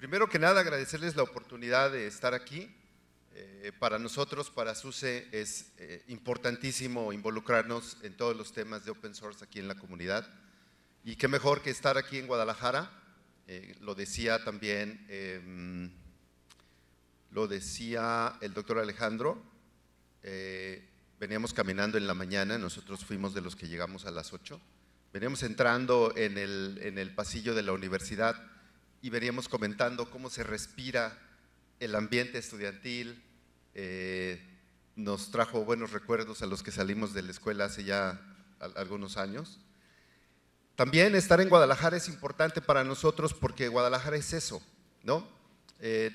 Primero que nada, agradecerles la oportunidad de estar aquí. Eh, para nosotros, para SUSE, es eh, importantísimo involucrarnos en todos los temas de open source aquí en la comunidad. Y qué mejor que estar aquí en Guadalajara. Eh, lo decía también, em, lo decía el doctor Alejandro. veníamos caminando en la mañana, nosotros fuimos de los que llegamos a las 8. Veníamos entrando en el, en el pasillo de la universidad y veníamos comentando cómo se respira el ambiente estudiantil, eh, nos trajo buenos recuerdos a los que salimos de la escuela hace ya algunos años. También estar en Guadalajara es importante para nosotros porque Guadalajara es eso, ¿no? Eh,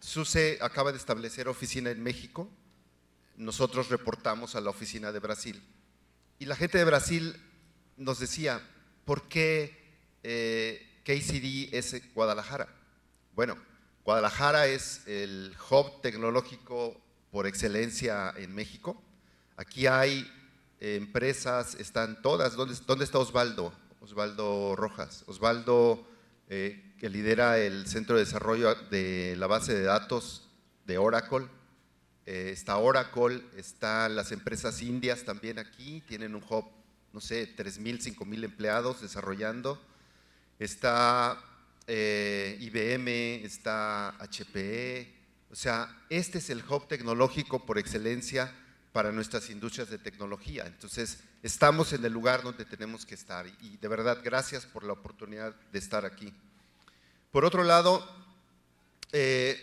SUSE acaba de establecer oficina en México, nosotros reportamos a la oficina de Brasil. Y la gente de Brasil nos decía, ¿por qué eh, KCD es eh, Guadalajara. Bueno, Guadalajara es el hub tecnológico por excelencia en México. Aquí hay eh, empresas, están todas. ¿Dónde, está Osvaldo? Osvaldo Rojas. Osvaldo, eh, que lidera el Centro de Desarrollo de la Base de Datos de Oracle. está Oracle, están las empresas indias también aquí, tienen un hub, no sé, 3.000, 5.000 empleados desarrollando está eh, IBM, está HPE, o sea, este es el hub tecnológico por excelencia para nuestras industrias de tecnología. Entonces, estamos en el lugar donde tenemos que estar y de verdad, gracias por la oportunidad de estar aquí. Por otro lado, eh,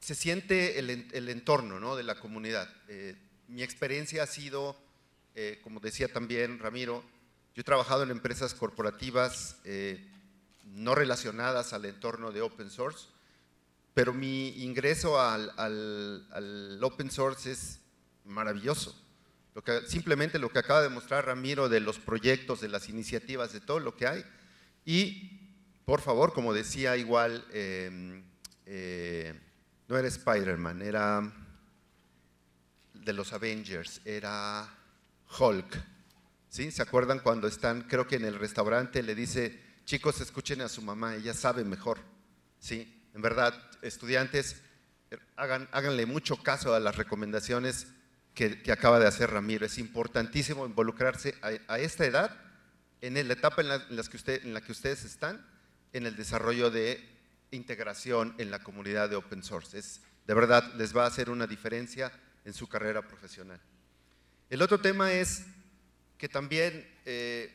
se siente el, entorno ¿no? de la comunidad. Eh, mi experiencia ha sido, como decía también Ramiro, yo he trabajado en empresas corporativas, no relacionadas al entorno de open source, pero mi ingreso al, open source es maravilloso. Lo que, simplemente lo que acaba de mostrar Ramiro de los proyectos, de las iniciativas, de todo lo que hay. Y, por favor, como decía igual, em, eh, no era Spider-Man, era de los Avengers, era Hulk. ¿Sí? ¿Se acuerdan cuando están, creo que en el restaurante le dice, Chicos, escuchen a su mamá, ella sabe mejor. ¿sí? En verdad, estudiantes, er, hagan, háganle mucho caso a las recomendaciones que, acaba de hacer Ramiro. Es importantísimo involucrarse a, esta edad, en la etapa en la, que ustedes están, en el desarrollo de integración en la comunidad de open source. de verdad, les va a hacer una diferencia en su carrera profesional. El otro tema es que también eh,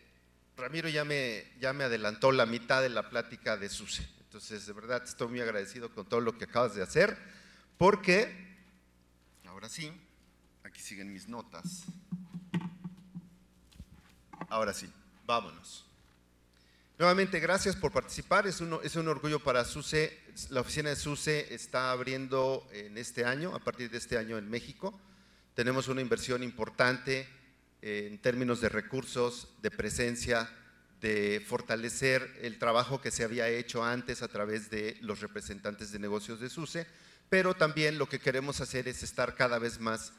Ramiro ya me, ya me adelantó la mitad de la plática de SUSE. Entonces, de verdad, estoy muy agradecido con todo lo que acabas de hacer, porque, ahora sí, aquí siguen mis notas. Ahora sí, vámonos. Nuevamente, gracias por participar. Es un, es un orgullo para SUSE. La oficina de SUSE está abriendo en este año, a partir de este año en México. Tenemos una inversión importante en términos de recursos, de presencia, de fortalecer el trabajo que se había hecho antes a través de los representantes de negocios de SUSE, pero también lo que queremos hacer es estar cada vez más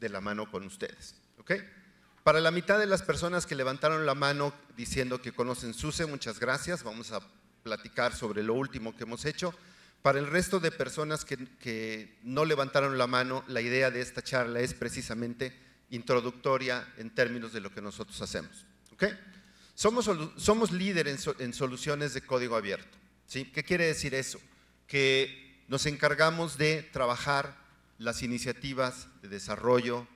de la mano con ustedes. Para la mitad de las personas que levantaron la mano diciendo que conocen SUSE, muchas gracias, vamos a platicar sobre lo último que hemos hecho. Para el resto de personas que, que no levantaron la mano, la idea de esta charla es precisamente introductoria en términos de lo que nosotros hacemos. ¿okay? Somos, somos líder en, soluciones de código abierto. ¿sí? ¿Qué quiere decir eso? Que nos encargamos de trabajar las iniciativas de desarrollo,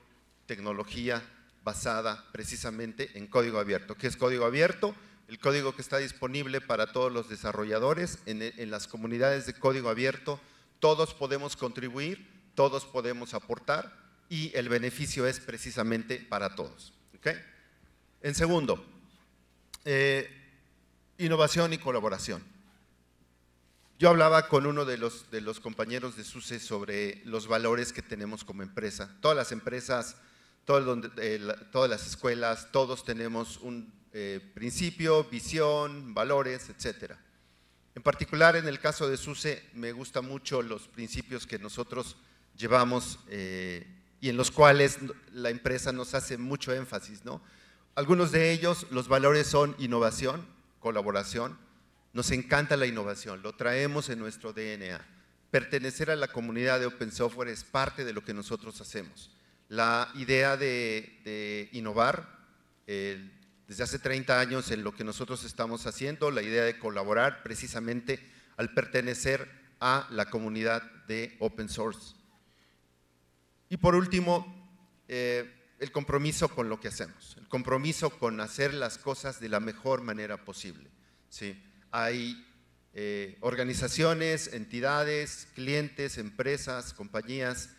tecnología basada precisamente en código abierto. ¿Qué es código abierto? El código que está disponible para todos los desarrolladores en las comunidades de código abierto. Todos podemos contribuir, todos podemos aportar y el beneficio es precisamente para todos. En segundo, eh, innovación y colaboración. Yo hablaba con uno de los, compañeros de SUSE sobre los valores que tenemos como empresa. Todas las empresas, todas, las escuelas, todos tenemos un eh, principio, visión, valores, etc. En particular, en el caso de SUSE, me gustan mucho los principios que nosotros llevamos eh, y en los cuales la empresa nos hace mucho énfasis. ¿no? Algunos de ellos, los valores son innovación, colaboración. Nos encanta la innovación, lo traemos en nuestro DNA. Pertenecer a la comunidad de Open Software es parte de lo que nosotros hacemos. La idea de, innovar, desde hace 30 años en lo que nosotros estamos haciendo, la idea de colaborar precisamente al pertenecer a la comunidad de open source. Y por último, eh, el compromiso con lo que hacemos, el compromiso con hacer las cosas de la mejor manera posible. ¿sí? Hay eh, organizaciones, entidades, clientes, empresas, compañías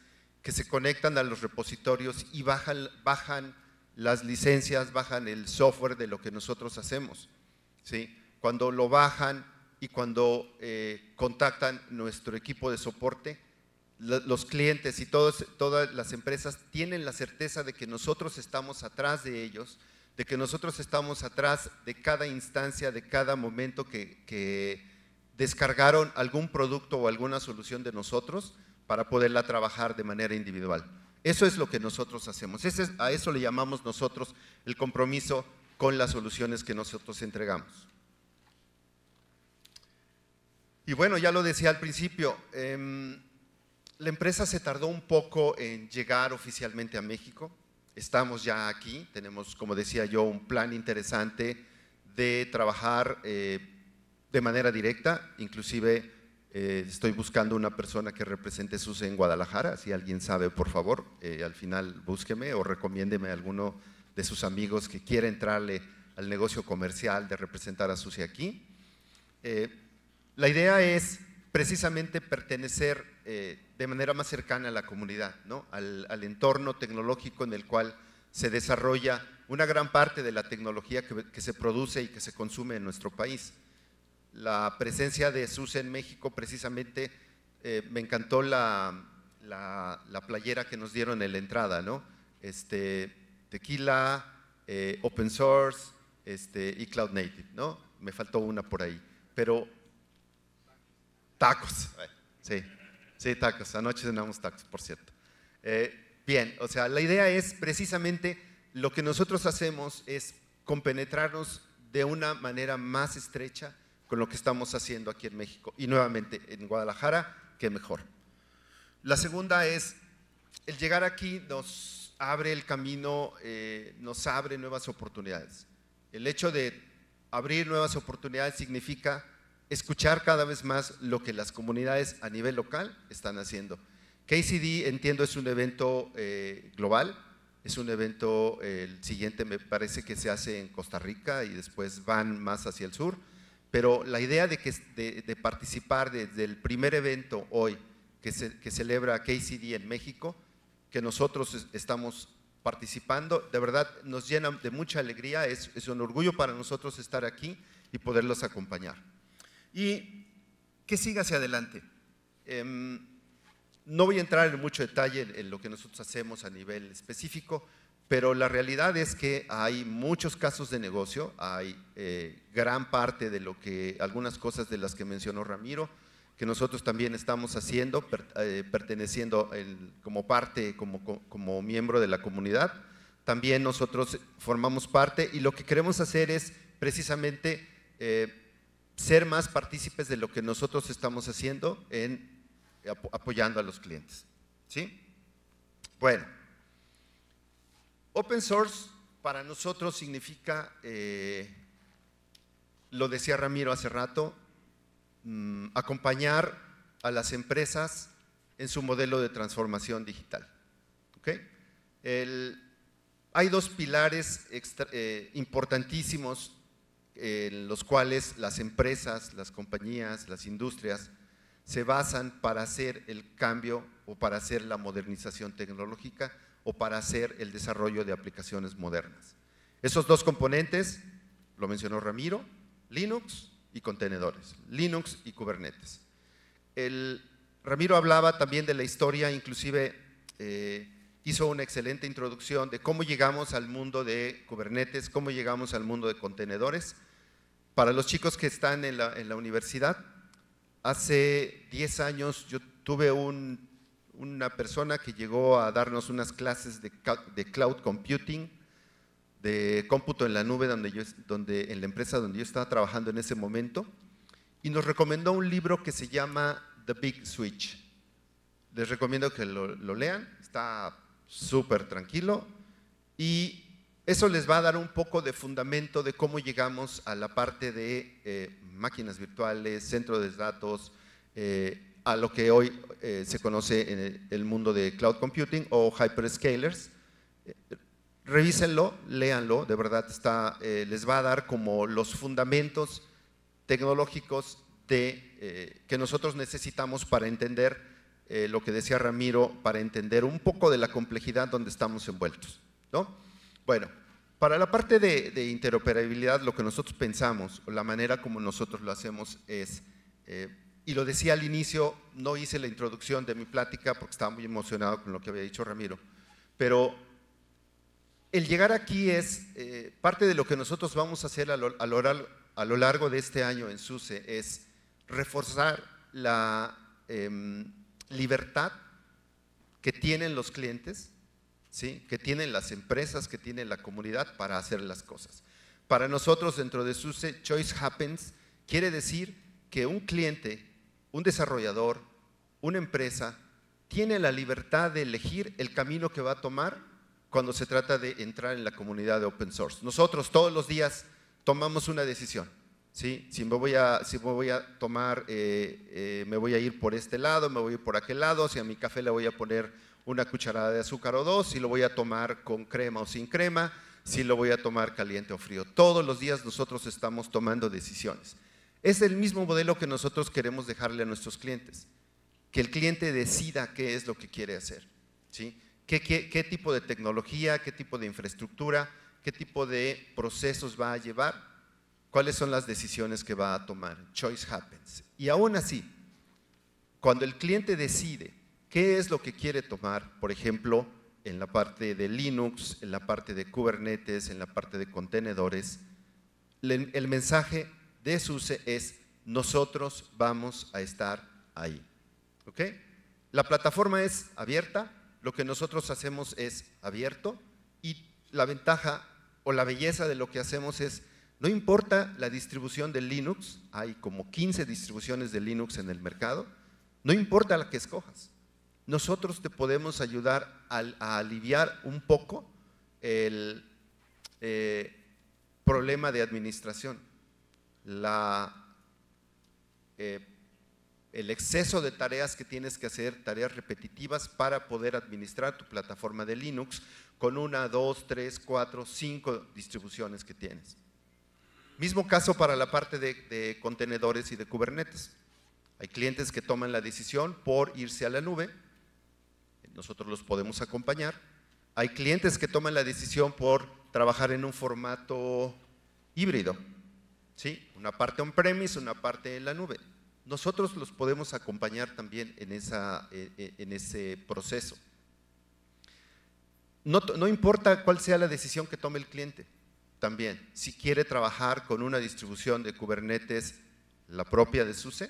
que se conectan a los repositorios y bajan, bajan las licencias, bajan el software de lo que nosotros hacemos. ¿sí? Cuando lo bajan y cuando eh, contactan nuestro equipo de soporte, los clientes y todas las empresas tienen la certeza de que nosotros estamos atrás de ellos, de que nosotros estamos atrás de cada instancia, de cada momento que, descargaron algún producto o alguna solución de nosotros para poderla trabajar de manera individual. Eso es lo que nosotros hacemos. a eso le llamamos nosotros el compromiso con las soluciones que nosotros entregamos. Y bueno, ya lo decía al principio, em, la empresa se tardó un poco en llegar oficialmente a México. Estamos ya aquí, tenemos, como decía yo, un plan interesante de trabajar eh, de manera directa. Inclusive eh, estoy buscando una persona que represente SUSE en Guadalajara. Si alguien sabe, por favor, eh, al final búsqueme o recomiéndeme a alguno de sus amigos que quiera entrarle al negocio comercial de representar a SUSE aquí. la idea es precisamente pertenecer eh, de manera más cercana a la comunidad, ¿no? al, entorno tecnológico en el cual se desarrolla una gran parte de la tecnología que, se produce y que se consume en nuestro país. La presencia de SUSE en México, precisamente, eh, me encantó la, playera que nos dieron en la entrada, ¿no? Este, tequila, eh, open source este, y cloud native, ¿no? Me faltó una por ahí, pero tacos, sí. Sí, tacos. Anoche cenamos tacos, por cierto. Eh, bien, o sea, la idea es precisamente lo que nosotros hacemos es compenetrarnos de una manera más estrecha con lo que estamos haciendo aquí en México y nuevamente en Guadalajara, qué mejor. La segunda es, el llegar aquí nos abre el camino, eh, nos abre nuevas oportunidades. El hecho de abrir nuevas oportunidades significa escuchar cada vez más lo que las comunidades a nivel local están haciendo. KCD, entiendo, es un evento eh, global, es un evento, el siguiente me parece que se hace en Costa Rica y después van más hacia el sur, pero la idea de, que, de, participar desde el primer evento hoy que, celebra KCD en México, que nosotros estamos participando, de verdad nos llena de mucha alegría, es un orgullo para nosotros estar aquí y poderlos acompañar. Y que siga hacia adelante. Em, no voy a entrar en mucho detalle en lo que nosotros hacemos a nivel específico, pero la realidad es que hay muchos casos de negocio, hay eh, gran parte de lo que, algunas cosas de las que mencionó Ramiro, que nosotros también estamos haciendo, eh, perteneciendo como parte, como, miembro de la comunidad. También nosotros formamos parte y lo que queremos hacer es precisamente eh, ser más partícipes de lo que nosotros estamos haciendo en apoyando a los clientes. ¿Sí? Bueno, open source para nosotros significa, eh, lo decía Ramiro hace rato, mm, acompañar a las empresas en su modelo de transformación digital. hay dos pilares eh, importantísimos en eh, los cuales las empresas, las compañías, las industrias se basan para hacer el cambio o para hacer la modernización tecnológica o para hacer el desarrollo de aplicaciones modernas. Esos dos componentes, lo mencionó Ramiro, Linux y contenedores, Linux y Kubernetes. El, Ramiro hablaba también de la historia, inclusive eh, hizo una excelente introducción de cómo llegamos al mundo de Kubernetes, cómo llegamos al mundo de contenedores para los chicos que están en la, universidad, hace 10 años yo tuve una persona que llegó a darnos unas clases de, cloud computing, de cómputo en la nube, donde en la empresa donde yo estaba trabajando en ese momento, y nos recomendó un libro que se llama The Big Switch. Les recomiendo que lo, lo lean, está súper tranquilo y eso les va a dar un poco de fundamento de cómo llegamos a la parte de eh, máquinas virtuales, centros de datos, eh, a lo que hoy eh, se conoce en el mundo de cloud computing o hyperscalers. Revísenlo, léanlo, de verdad les va a dar como los fundamentos tecnológicos que nosotros necesitamos para entender lo que decía Ramiro, para entender un poco de la complejidad donde estamos envueltos. ¿no? Bueno, para la parte de, interoperabilidad, lo que nosotros pensamos, o la manera como nosotros lo hacemos es, eh, y lo decía al inicio, no hice la introducción de mi plática porque estaba muy emocionado con lo que había dicho Ramiro, pero el llegar aquí es eh, parte de lo que nosotros vamos a hacer a lo, largo de este año en SUSE, es reforzar la em, libertad que tienen los clientes que tienen las empresas, que tiene la comunidad para hacer las cosas. Para nosotros dentro de SUSE, Choice Happens quiere decir que un cliente, un desarrollador, una empresa, tiene la libertad de elegir el camino que va a tomar cuando se trata de entrar en la comunidad de open source. Nosotros todos los días tomamos una decisión. Si, me voy a, tomar, eh, eh, me voy a ir por este lado, me voy a ir por aquel lado, si a mi café le voy a poner una cucharada de azúcar o dos, si lo voy a tomar con crema o sin crema, si lo voy a tomar caliente o frío. Todos los días nosotros estamos tomando decisiones. Es el mismo modelo que nosotros queremos dejarle a nuestros clientes, que el cliente decida qué es lo que quiere hacer, ¿sí? ¿Qué, qué tipo de tecnología, qué tipo de infraestructura, qué tipo de procesos va a llevar, cuáles son las decisiones que va a tomar. Choice happens. Y aún así, cuando el cliente decide ¿Qué es lo que quiere tomar, por ejemplo, en la parte de Linux, en la parte de Kubernetes, en la parte de contenedores? el mensaje de SUSE es, nosotros vamos a estar ahí. ¿Ok? La plataforma es abierta, lo que nosotros hacemos es abierto y la ventaja o la belleza de lo que hacemos es, no importa la distribución de Linux, hay como 15 distribuciones de Linux en el mercado, no importa la que escojas nosotros te podemos ayudar a, aliviar un poco el eh, problema de administración, eh, el exceso de tareas que tienes que hacer, tareas repetitivas para poder administrar tu plataforma de Linux con una, dos, tres, cuatro, cinco distribuciones que tienes. Mismo caso para la parte de contenedores y de Kubernetes. Hay clientes que toman la decisión por irse a la nube, nosotros los podemos acompañar. Hay clientes que toman la decisión por trabajar en un formato híbrido, ¿sí? una parte on-premise, una parte en la nube. Nosotros los podemos acompañar también en, esa, eh, eh, en ese proceso. No, no, importa cuál sea la decisión que tome el cliente, también, si quiere trabajar con una distribución de Kubernetes, la propia de SUSE,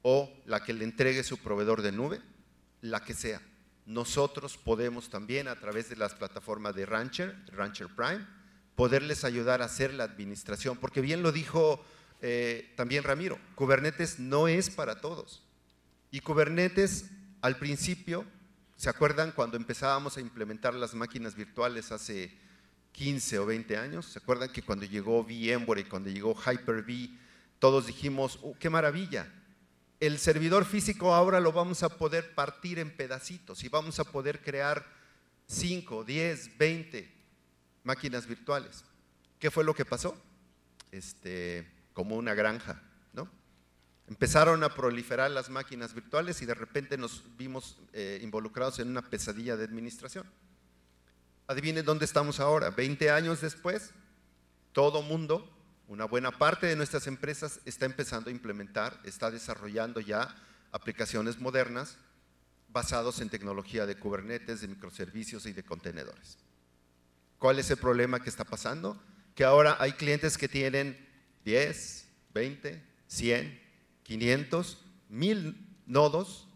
o la que le entregue su proveedor de nube, la que sea nosotros podemos también a través de las plataformas de Rancher, Rancher Prime, poderles ayudar a hacer la administración, porque bien lo dijo eh, también Ramiro, Kubernetes no es para todos. Y Kubernetes al principio, ¿se acuerdan cuando empezábamos a implementar las máquinas virtuales hace 15 o 20 años? ¿Se acuerdan que cuando llegó VMware y cuando llegó Hyper-V, todos dijimos, oh, qué maravilla, el servidor físico ahora lo vamos a poder partir en pedacitos y vamos a poder crear 5, 10, 20 máquinas virtuales. ¿Qué fue lo que pasó? Este, como una granja, ¿no? Empezaron a proliferar las máquinas virtuales y de repente nos vimos eh, involucrados en una pesadilla de administración. Adivinen dónde estamos ahora, 20 años después, todo mundo una buena parte de nuestras empresas está empezando a implementar, está desarrollando ya aplicaciones modernas basados en tecnología de Kubernetes, de microservicios y de contenedores. ¿Cuál es el problema que está pasando? Que ahora hay clientes que tienen 10, 20, 100, 500, 1000 nodos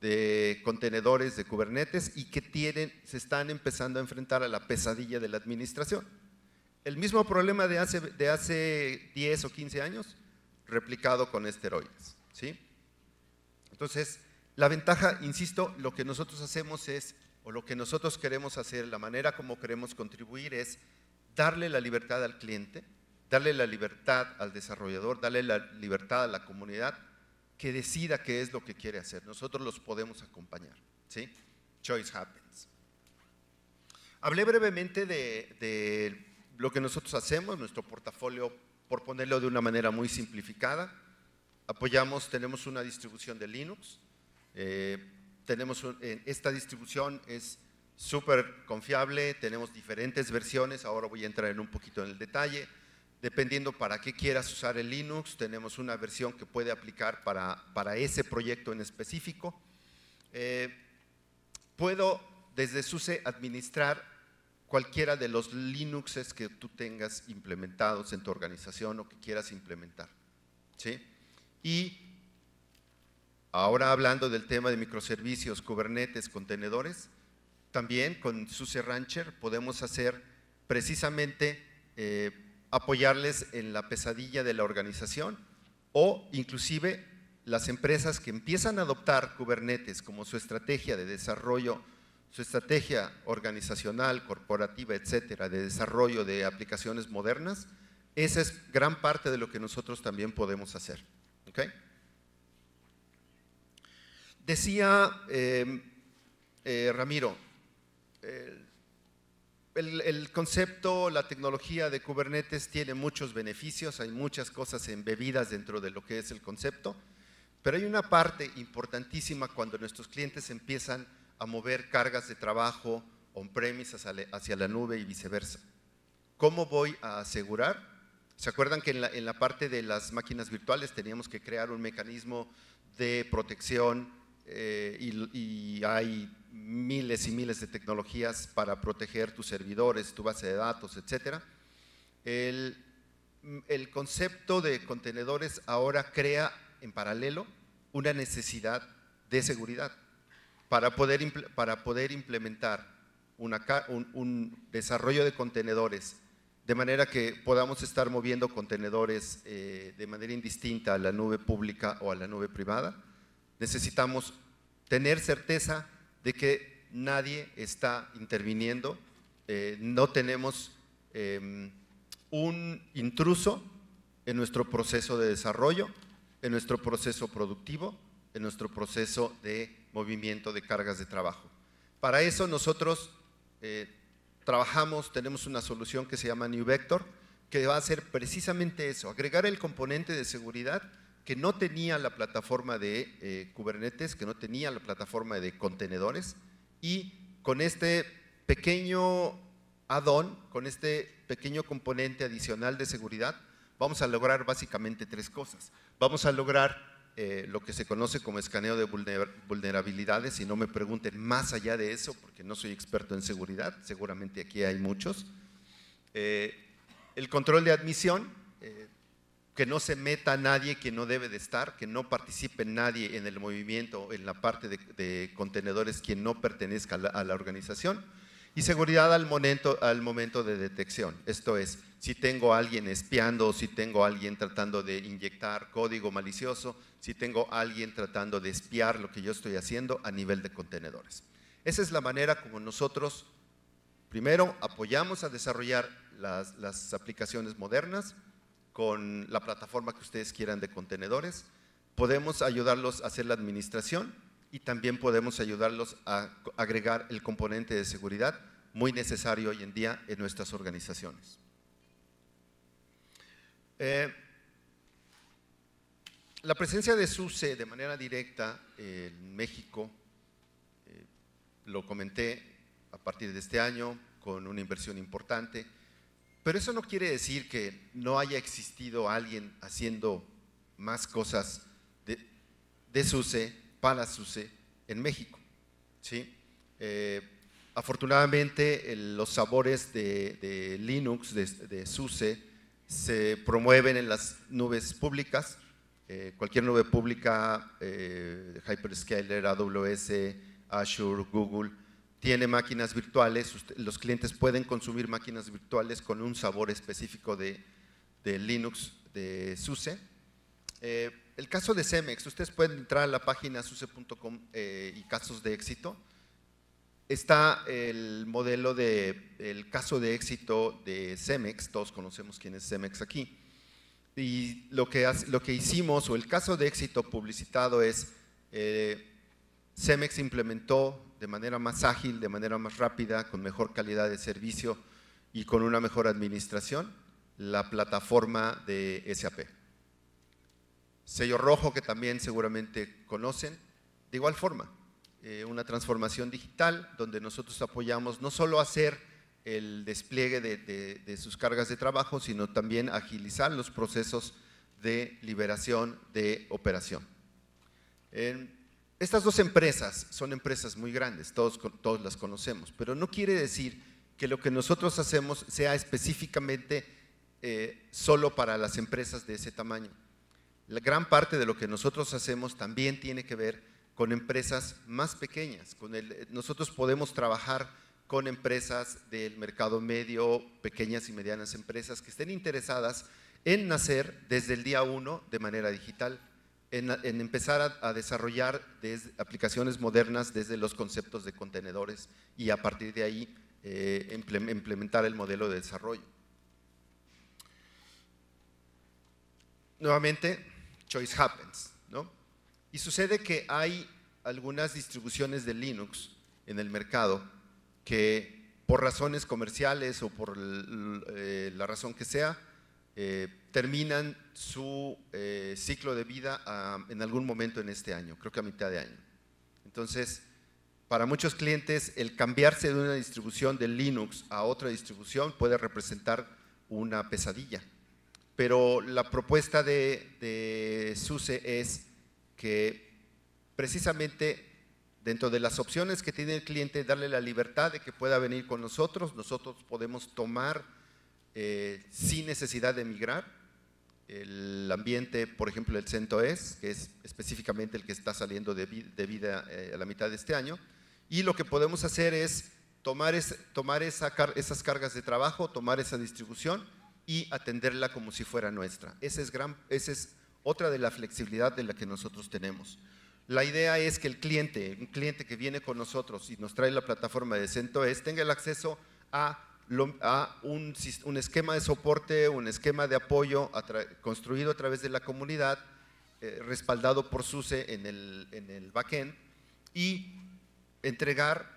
de contenedores de Kubernetes y que tienen, se están empezando a enfrentar a la pesadilla de la administración el mismo problema de hace, de hace 10 o 15 años, replicado con esteroides. ¿sí? Entonces, la ventaja, insisto, lo que nosotros hacemos es, o lo que nosotros queremos hacer, la manera como queremos contribuir es darle la libertad al cliente, darle la libertad al desarrollador, darle la libertad a la comunidad que decida qué es lo que quiere hacer. Nosotros los podemos acompañar. ¿sí? Choice happens. Hablé brevemente del de lo que nosotros hacemos, nuestro portafolio, por ponerlo de una manera muy simplificada, apoyamos, tenemos una distribución de Linux, eh, tenemos eh, esta distribución es súper confiable, tenemos diferentes versiones, ahora voy a entrar en un poquito en el detalle, dependiendo para qué quieras usar el Linux, tenemos una versión que puede aplicar para, para ese proyecto en específico. Eh, puedo desde SUSE administrar cualquiera de los Linuxes que tú tengas implementados en tu organización o que quieras implementar. Y ahora hablando del tema de microservicios, Kubernetes, contenedores, también con SUSE Rancher podemos hacer precisamente eh, apoyarles en la pesadilla de la organización o inclusive las empresas que empiezan a adoptar Kubernetes como su estrategia de desarrollo su estrategia organizacional, corporativa, etcétera, de desarrollo de aplicaciones modernas, esa es gran parte de lo que nosotros también podemos hacer. ¿okay? Decía em, eh, Ramiro, el, el, concepto, la tecnología de Kubernetes tiene muchos beneficios, hay muchas cosas embebidas dentro de lo que es el concepto, pero hay una parte importantísima cuando nuestros clientes empiezan a mover cargas de trabajo on premises hacia la nube y viceversa. ¿Cómo voy a asegurar? ¿Se acuerdan que en la, parte de las máquinas virtuales teníamos que crear un mecanismo de protección eh, y, hay miles y miles de tecnologías para proteger tus servidores, tu base de datos, etcétera? el concepto de contenedores ahora crea en paralelo una necesidad de seguridad para poder, para poder implementar un, desarrollo de contenedores, de manera que podamos estar moviendo contenedores eh, de manera indistinta a la nube pública o a la nube privada, necesitamos tener certeza de que nadie está interviniendo, eh, no tenemos em, un intruso en nuestro proceso de desarrollo, en nuestro proceso productivo, nuestro proceso de movimiento de cargas de trabajo. Para eso nosotros eh, trabajamos, tenemos una solución que se llama New Vector, que va a ser precisamente eso, agregar el componente de seguridad que no tenía la plataforma de eh, Kubernetes, que no tenía la plataforma de contenedores, y con este pequeño add-on, con este pequeño componente adicional de seguridad, vamos a lograr básicamente tres cosas. Vamos a lograr eh, lo que se conoce como escaneo de vulnerabilidades, y no me pregunten más allá de eso, porque no soy experto en seguridad, seguramente aquí hay muchos. Eh, el control de admisión, eh, que no se meta nadie que no debe de estar, que no participe nadie en el movimiento, en la parte de, contenedores, quien no pertenezca a la organización y seguridad al momento, al momento de detección. Esto es, si tengo alguien espiando, si tengo alguien tratando de inyectar código malicioso, si tengo alguien tratando de espiar lo que yo estoy haciendo a nivel de contenedores. Esa es la manera como nosotros, primero, apoyamos a desarrollar las, las aplicaciones modernas con la plataforma que ustedes quieran de contenedores. Podemos ayudarlos a hacer la administración y también podemos ayudarlos a agregar el componente de seguridad muy necesario hoy en día en nuestras organizaciones. Eh, la presencia de SUSE de manera directa eh, en México, eh, lo comenté a partir de este año con una inversión importante, pero eso no quiere decir que no haya existido alguien haciendo más cosas de, de SUSE para SUSE en México. Eh, afortunadamente, los sabores de, Linux, de, SUSE, se promueven en las nubes públicas. Eh, cualquier nube pública, eh, Hyperscaler, AWS, Azure, Google, tiene máquinas virtuales. Los clientes pueden consumir máquinas virtuales con un sabor específico de Linux, de SUSE. El caso de Cemex, ustedes pueden entrar a la página suce.com eh, y casos de éxito. Está el modelo del el caso de éxito de Cemex, todos conocemos quién es Cemex aquí. Y lo que, lo que hicimos, o el caso de éxito publicitado es, eh, Cemex implementó de manera más ágil, de manera más rápida, con mejor calidad de servicio y con una mejor administración, la plataforma de SAP. Sello rojo que también seguramente conocen. De igual forma, eh, una transformación digital donde nosotros apoyamos no solo hacer el despliegue de, sus cargas de trabajo, sino también agilizar los procesos de liberación de operación. estas dos empresas son empresas muy grandes, todos, las conocemos, pero no quiere decir que lo que nosotros hacemos sea específicamente eh, solo para las empresas de ese tamaño la gran parte de lo que nosotros hacemos también tiene que ver con empresas más pequeñas. Con eh, nosotros podemos trabajar con empresas del mercado medio, pequeñas y medianas empresas que estén interesadas en nacer desde el día uno de manera digital, en, empezar a, desarrollar aplicaciones modernas desde los conceptos de contenedores y a partir de ahí eh, implementar el modelo de desarrollo. Nuevamente, Choice Happens, ¿no? Y sucede que hay algunas distribuciones de Linux en el mercado que por razones comerciales o por eh, la razón que sea, eh, terminan su eh, ciclo de vida ah, en algún momento en este año, creo que a mitad de año. Entonces, para muchos clientes, el cambiarse de una distribución de Linux a otra distribución puede representar una pesadilla, pero la propuesta de, SUSE es que precisamente dentro de las opciones que tiene el cliente, darle la libertad de que pueda venir con nosotros, nosotros podemos tomar eh, sin necesidad de migrar. El ambiente, por ejemplo, el centro es, que es específicamente el que está saliendo de, vida eh, a la mitad de este año, y lo que podemos hacer es tomar, es, tomar esas cargas de trabajo, tomar esa distribución y atenderla como si fuera nuestra. Esa es, gran, esa es otra de la flexibilidad de la que nosotros tenemos. La idea es que el cliente, un cliente que viene con nosotros y nos trae la plataforma de CentOS, tenga el acceso a, a un, un, esquema de soporte, un esquema de apoyo construido a través de la comunidad, eh, respaldado por SUSE en el, en el backend, y entregar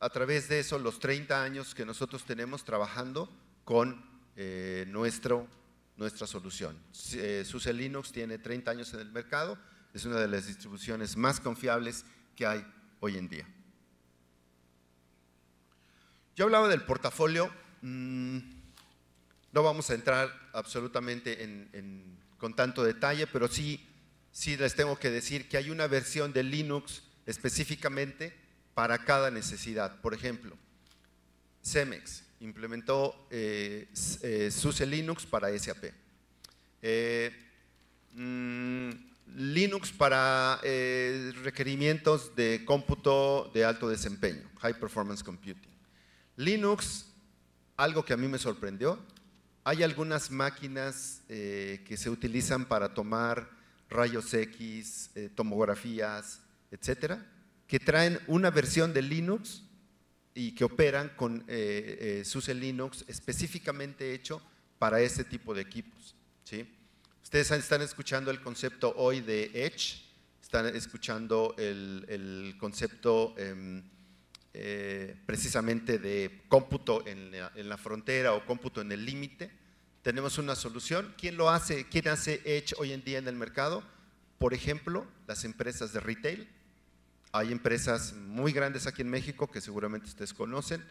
a través de eso los 30 años que nosotros tenemos trabajando con eh, nuestra solución. Eh, SUSE Linux tiene 30 años en el mercado, es una de las distribuciones más confiables que hay hoy en día. Yo hablaba del portafolio, mm, no vamos a entrar absolutamente con tanto detalle, pero sí, sí les tengo que decir que hay una versión de Linux específicamente para cada necesidad. Por ejemplo, Cemex, implementó eh, eh, SUSE Linux para SAP. Eh, mm, Linux para requerimientos de cómputo de alto desempeño, High Performance Computing. Linux, algo que a mí me sorprendió, hay algunas máquinas que se utilizan para tomar rayos X, tomografías, etcétera, que traen una versión de Linux y que operan con eh, eh, SUSE Linux específicamente hecho para este tipo de equipos. ¿sí? Ustedes están escuchando el concepto hoy de Edge, están escuchando el, el concepto em, eh, precisamente de cómputo en la, en la, frontera o cómputo en el límite. Tenemos una solución. ¿Quién lo hace? ¿Quién hace Edge hoy en día en el mercado? Por ejemplo, las empresas de retail hay empresas muy grandes aquí en México que seguramente ustedes conocen,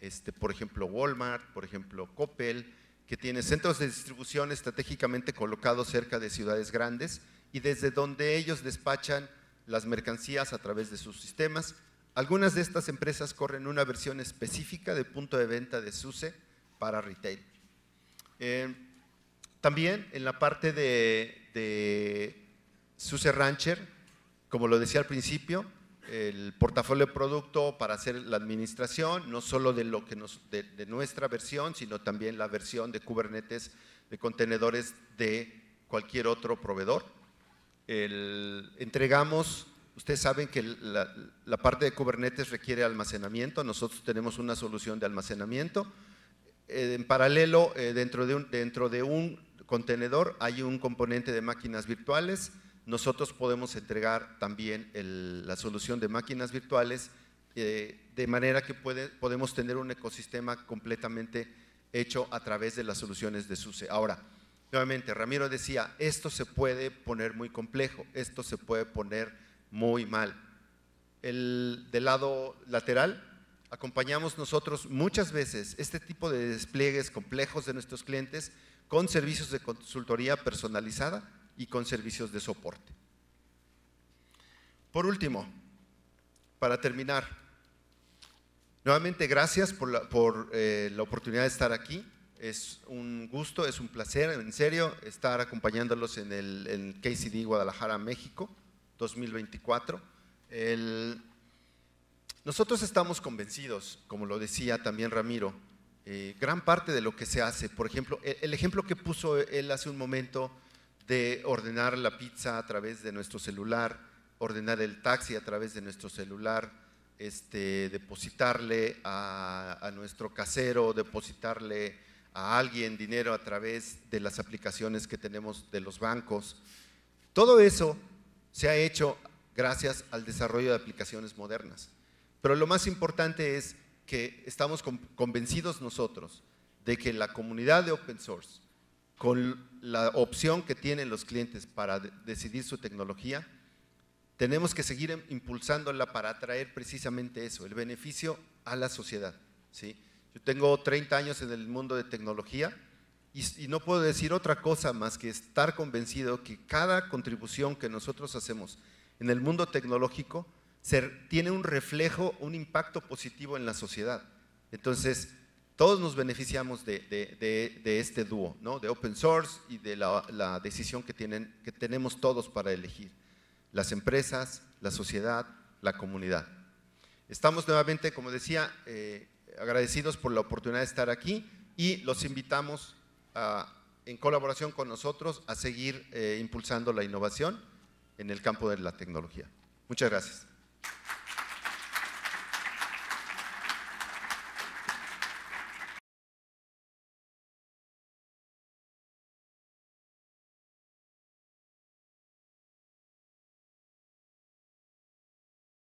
este, por ejemplo Walmart, por ejemplo Coppel, que tiene centros de distribución estratégicamente colocados cerca de ciudades grandes y desde donde ellos despachan las mercancías a través de sus sistemas. Algunas de estas empresas corren una versión específica de punto de venta de SUSE para retail. Eh, también en la parte de SUSE Rancher, como lo decía al principio, el portafolio de producto para hacer la administración, no solo de, lo que de, nuestra versión, sino también la versión de Kubernetes de contenedores de cualquier otro proveedor. entregamos, ustedes saben que la, la, parte de Kubernetes requiere almacenamiento, nosotros tenemos una solución de almacenamiento. Eh, en paralelo, eh, dentro, de dentro de un contenedor hay un componente de máquinas virtuales, nosotros podemos entregar también la solución de máquinas virtuales eh, de manera que podemos tener un ecosistema completamente hecho a través de las soluciones de SUSE. Ahora, nuevamente, Ramiro decía, esto se puede poner muy complejo, esto se puede poner muy mal. del lado lateral, acompañamos nosotros muchas veces este tipo de despliegues complejos de nuestros clientes con servicios de consultoría personalizada y con servicios de soporte. Por último, para terminar, nuevamente gracias por eh, la, oportunidad de estar aquí. Es un gusto, es un placer, en serio, estar acompañándolos en el KCD Guadalajara, México, 2024. nosotros estamos convencidos, como lo decía también Ramiro, eh, gran parte de lo que se hace, por ejemplo, el, el, ejemplo que puso él hace un momento de ordenar la pizza a través de nuestro celular, ordenar el taxi a través de nuestro celular, este, depositarle a, a nuestro casero, depositarle a alguien dinero a través de las aplicaciones que tenemos de los bancos. Todo eso se ha hecho gracias al desarrollo de aplicaciones modernas. Pero lo más importante es que estamos convencidos nosotros de que la comunidad de open source con la opción que tienen los clientes para decidir su tecnología, tenemos que seguir em, impulsándola para atraer precisamente eso, el beneficio a la sociedad. ¿sí? Yo tengo 30 años en el mundo de tecnología y, no puedo decir otra cosa más que estar convencido que cada contribución que nosotros hacemos en el mundo tecnológico tiene un reflejo, un impacto positivo en la sociedad. Entonces, todos nos beneficiamos de, este dúo, de open source y de la, decisión que, tienen, que tenemos todos para elegir, las empresas, la sociedad, la comunidad. Estamos nuevamente, como decía, eh, agradecidos por la oportunidad de estar aquí y los invitamos en colaboración con nosotros a seguir eh, impulsando la innovación en el campo de la tecnología. Muchas gracias.